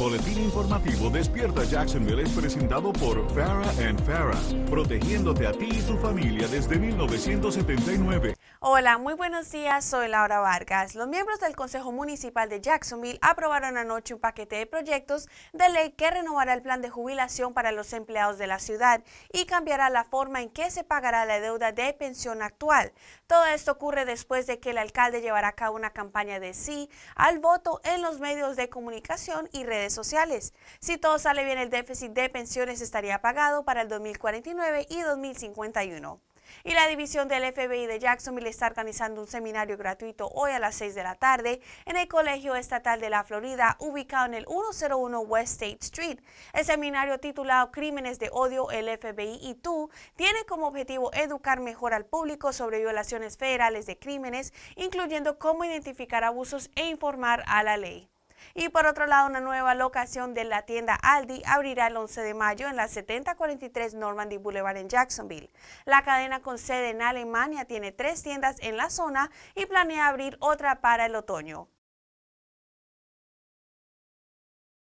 boletín informativo Despierta Jacksonville es presentado por Farah and Farah, protegiéndote a ti y tu familia desde 1979. Hola, muy buenos días, soy Laura Vargas. Los miembros del Consejo Municipal de Jacksonville aprobaron anoche un paquete de proyectos de ley que renovará el plan de jubilación para los empleados de la ciudad y cambiará la forma en que se pagará la deuda de pensión actual. Todo esto ocurre después de que el alcalde llevará a cabo una campaña de sí al voto en los medios de comunicación y redes sociales. Si todo sale bien, el déficit de pensiones estaría pagado para el 2049 y 2051. Y la división del FBI de Jacksonville está organizando un seminario gratuito hoy a las 6 de la tarde en el Colegio Estatal de la Florida, ubicado en el 101 West State Street. El seminario titulado Crímenes de Odio, el FBI y tú tiene como objetivo educar mejor al público sobre violaciones federales de crímenes, incluyendo cómo identificar abusos e informar a la ley. Y por otro lado, una nueva locación de la tienda Aldi abrirá el 11 de mayo en la 7043 Normandy Boulevard en Jacksonville. La cadena con sede en Alemania tiene tres tiendas en la zona y planea abrir otra para el otoño.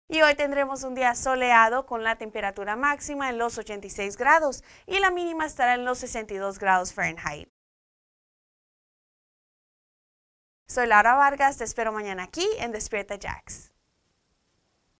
Y hoy tendremos un día soleado con la temperatura máxima en los 86 grados y la mínima estará en los 62 grados Fahrenheit. Soy Laura Vargas, te espero mañana aquí en Despierta Jacks.